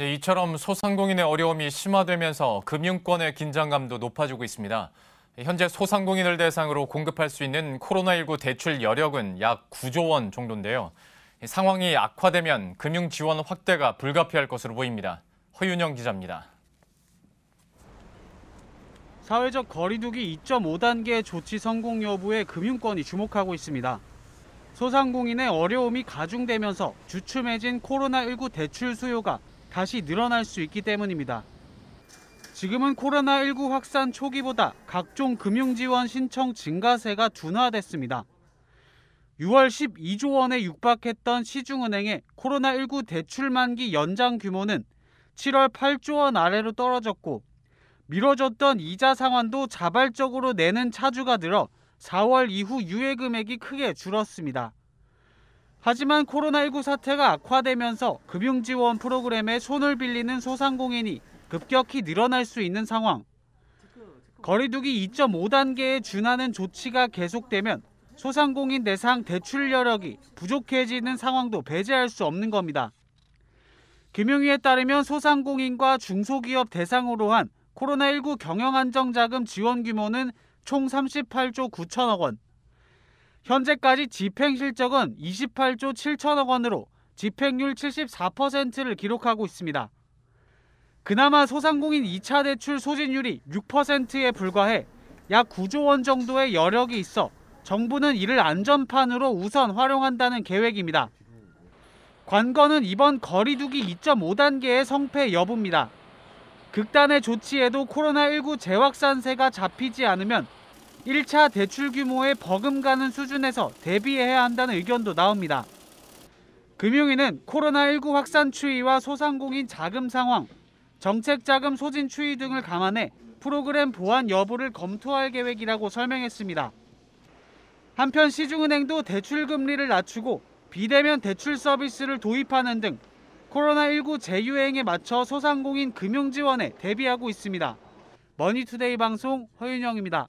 예, 이처럼 소상공인의 어려움이 심화되면서 금융권의 긴장감도 높아지고 있습니다. 현재 소상공인을 대상으로 공급할 수 있는 코로나19 대출 여력은 약 9조 원 정도인데요. 상황이 악화되면 금융 지원 확대가 불가피할 것으로 보입니다. 허윤영 기자입니다. 사회적 거리두기 2.5단계 조치 성공 여부에 금융권이 주목하고 있습니다. 소상공인의 어려움이 가중되면서 주춤해진 코로나19 대출 수요가 다시 늘어날 수 있기 때문입니다. 지금은 코로나19 확산 초기보다 각종 금융지원 신청 증가세가 둔화됐습니다. 6월 12조 원에 육박했던 시중은행의 코로나19 대출 만기 연장 규모는 7월 8조 원 아래로 떨어졌고 미뤄졌던 이자 상환도 자발적으로 내는 차주가 늘어 4월 이후 유예 금액이 크게 줄었습니다. 하지만 코로나19 사태가 악화되면서 금융지원 프로그램에 손을 빌리는 소상공인이 급격히 늘어날 수 있는 상황. 거리두기 2.5단계에 준하는 조치가 계속되면 소상공인 대상 대출 여력이 부족해지는 상황도 배제할 수 없는 겁니다. 금융위에 따르면 소상공인과 중소기업 대상으로 한 코로나19 경영안정자금 지원 규모는 총 38조 9천억 원, 현재까지 집행 실적은 28조 7천억 원으로 집행률 74%를 기록하고 있습니다. 그나마 소상공인 2차 대출 소진율이 6%에 불과해 약 9조 원 정도의 여력이 있어 정부는 이를 안전판으로 우선 활용한다는 계획입니다. 관건은 이번 거리두기 2.5단계의 성패 여부입니다. 극단의 조치에도 코로나19 재확산세가 잡히지 않으면 1차 대출 규모에 버금가는 수준에서 대비해야 한다는 의견도 나옵니다. 금융위는 코로나19 확산 추이와 소상공인 자금 상황, 정책 자금 소진 추이 등을 감안해 프로그램 보완 여부를 검토할 계획이라고 설명했습니다. 한편 시중은행도 대출 금리를 낮추고 비대면 대출 서비스를 도입하는 등 코로나19 재유행에 맞춰 소상공인 금융 지원에 대비하고 있습니다. 머니투데이 방송 허윤영입니다.